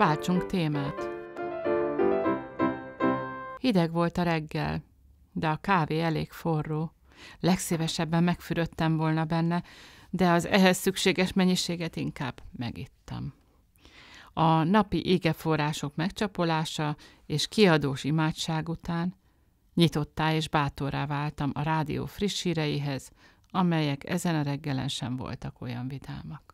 Váltsunk témát. Hideg volt a reggel, de a kávé elég forró. Legszívesebben megfürödtem volna benne, de az ehhez szükséges mennyiséget inkább megittam. A napi égeforrások megcsapolása és kiadós imádság után nyitottá és bátorrá váltam a rádió friss híreihez, amelyek ezen a reggelen sem voltak olyan vidámak.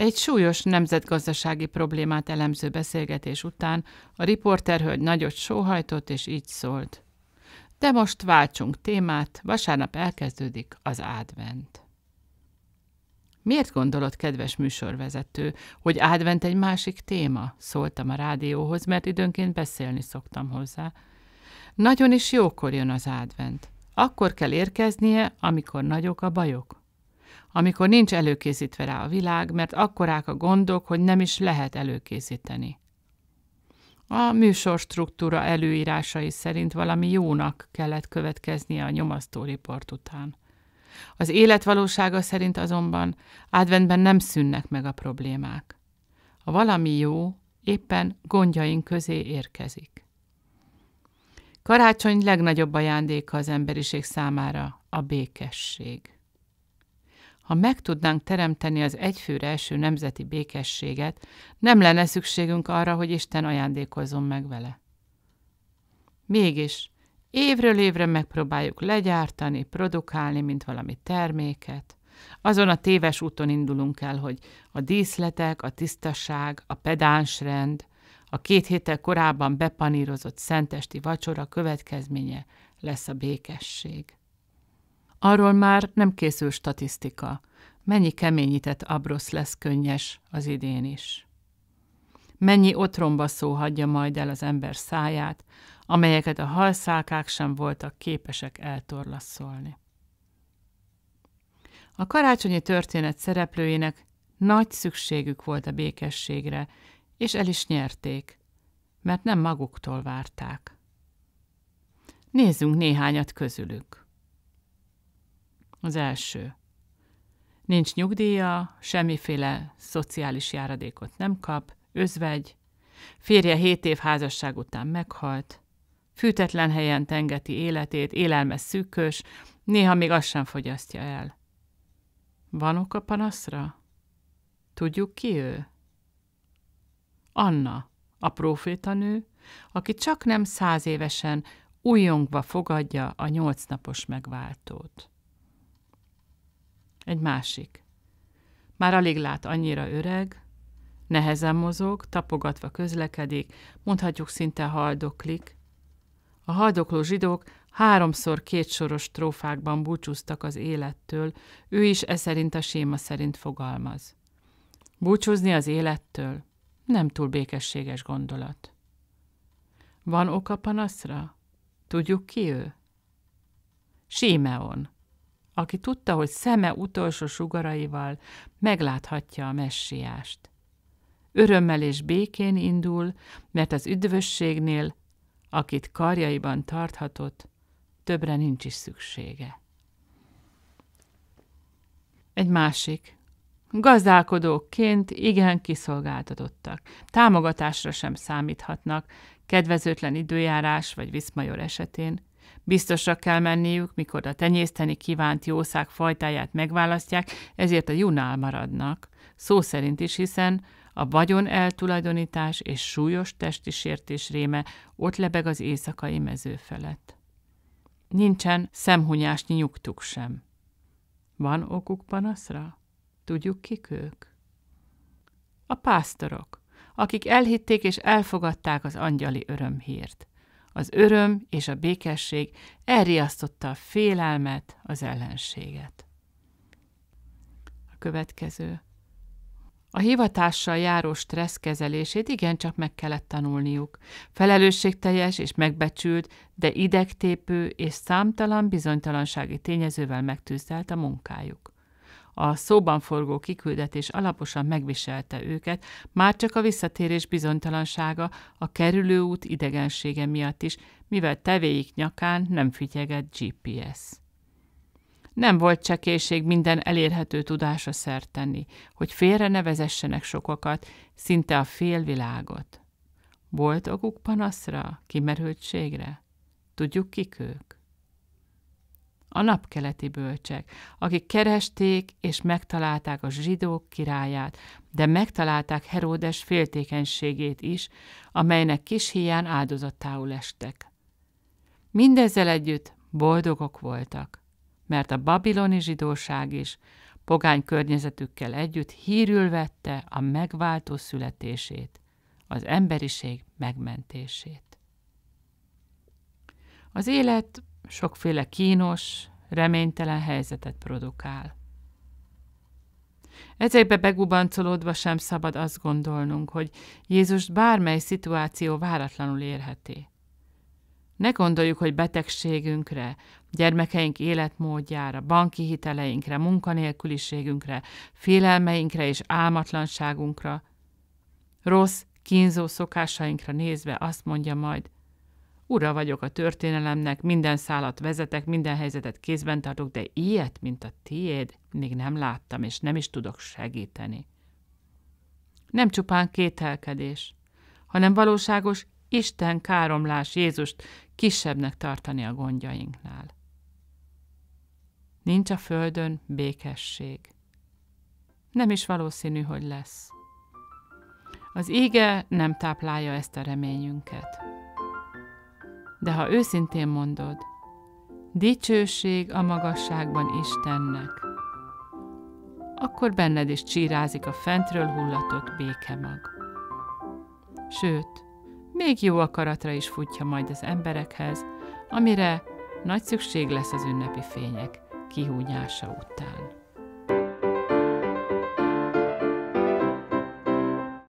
Egy súlyos nemzetgazdasági problémát elemző beszélgetés után a riporterhölgy nagyot sóhajtott, és így szólt. De most váltsunk témát, vasárnap elkezdődik az advent. Miért gondolod, kedves műsorvezető, hogy advent egy másik téma? Szóltam a rádióhoz, mert időnként beszélni szoktam hozzá. Nagyon is jókor jön az advent. Akkor kell érkeznie, amikor nagyok a bajok amikor nincs előkészítve rá a világ, mert akkorák a gondok, hogy nem is lehet előkészíteni. A műsor struktúra előírásai szerint valami jónak kellett következnie a nyomasztó riport után. Az életvalósága szerint azonban adventben nem szűnnek meg a problémák. A valami jó éppen gondjaink közé érkezik. Karácsony legnagyobb ajándéka az emberiség számára a békesség. Ha meg tudnánk teremteni az egyfőre első nemzeti békességet, nem lenne szükségünk arra, hogy Isten ajándékozzon meg vele. Mégis, évről évre megpróbáljuk legyártani, produkálni, mint valami terméket. Azon a téves úton indulunk el, hogy a díszletek, a tisztaság, a pedánsrend, a két héttel korábban bepanírozott szentesti vacsora következménye lesz a békesség. Arról már nem készül statisztika. Mennyi keményített abrosz lesz könnyes az idén is. Mennyi otromba szó hagyja majd el az ember száját, amelyeket a halszálkák sem voltak képesek eltorlaszolni? A karácsonyi történet szereplőinek nagy szükségük volt a békességre, és el is nyerték, mert nem maguktól várták. Nézzünk néhányat közülük. Az első. Nincs nyugdíja, semmiféle szociális járadékot nem kap, özvegy, férje hét év házasság után meghalt, fűtetlen helyen tengeti életét, élelme szűkös, néha még azt sem fogyasztja el. Van ok a panaszra? Tudjuk ki ő? Anna, a profétanő, aki csak nem száz évesen újongva fogadja a nyolcnapos megváltót. Egy másik. Már alig lát annyira öreg, nehezen mozog, tapogatva közlekedik, mondhatjuk szinte haldoklik. A haldokló zsidók háromszor kétsoros trófákban búcsúztak az élettől, ő is e szerint a séma szerint fogalmaz. Búcsúzni az élettől nem túl békességes gondolat. Van oka panaszra? Tudjuk ki ő? Símeon, aki tudta, hogy szeme utolsó sugaraival megláthatja a messiást. Örömmel és békén indul, mert az üdvösségnél, akit karjaiban tarthatott, többre nincs is szüksége. Egy másik. Gazdálkodókként igen kiszolgáltatottak. Támogatásra sem számíthatnak, kedvezőtlen időjárás vagy viszmajor esetén – Biztosra kell menniük, mikor a tenyészteni kívánt jószág fajtáját megválasztják, ezért a junál maradnak. Szó szerint is, hiszen a vagyon eltulajdonítás és súlyos testi sértés réme ott lebeg az éjszakai mező felett. Nincsen szemhunyásnyi nyugtuk sem. Van okuk panaszra? Tudjuk, kik ők? A pásztorok, akik elhitték és elfogadták az angyali örömhírt az öröm és a békesség elriasztotta a félelmet, az ellenséget. A következő. A hivatással járó stressz kezelését igencsak meg kellett tanulniuk. Felelősségteljes és megbecsült, de idegtépő és számtalan bizonytalansági tényezővel megtűzdelt a munkájuk. A szóban forgó kiküldetés alaposan megviselte őket, már csak a visszatérés bizonytalansága, a kerülőút idegensége miatt is, mivel tevéik nyakán nem fityegett GPS. Nem volt csekéség minden elérhető tudásra szert tenni, hogy félre nevezessenek sokakat, szinte a félvilágot. Volt okuk panaszra, kimerültségre? Tudjuk, kik ők? a napkeleti bölcsek, akik keresték és megtalálták a zsidók királyát, de megtalálták Heródes féltékenységét is, amelynek kis hián áldozattául estek. Mindezzel együtt boldogok voltak, mert a babiloni zsidóság is pogány környezetükkel együtt hírül vette a megváltó születését, az emberiség megmentését. Az élet sokféle kínos, reménytelen helyzetet produkál. Ezekbe begubancolódva sem szabad azt gondolnunk, hogy Jézus bármely szituáció váratlanul érheti. Ne gondoljuk, hogy betegségünkre, gyermekeink életmódjára, banki hiteleinkre, munkanélküliségünkre, félelmeinkre és álmatlanságunkra, rossz, kínzó szokásainkra nézve azt mondja majd, ura vagyok a történelemnek, minden szálat vezetek, minden helyzetet kézben tartok, de ilyet, mint a tiéd, még nem láttam, és nem is tudok segíteni. Nem csupán kételkedés, hanem valóságos Isten káromlás Jézust kisebbnek tartani a gondjainknál. Nincs a földön békesség. Nem is valószínű, hogy lesz. Az ége nem táplálja ezt a reményünket de ha őszintén mondod, dicsőség a magasságban Istennek, akkor benned is csírázik a fentről hullatott békemag. Sőt, még jó akaratra is futja majd az emberekhez, amire nagy szükség lesz az ünnepi fények kihúnyása után.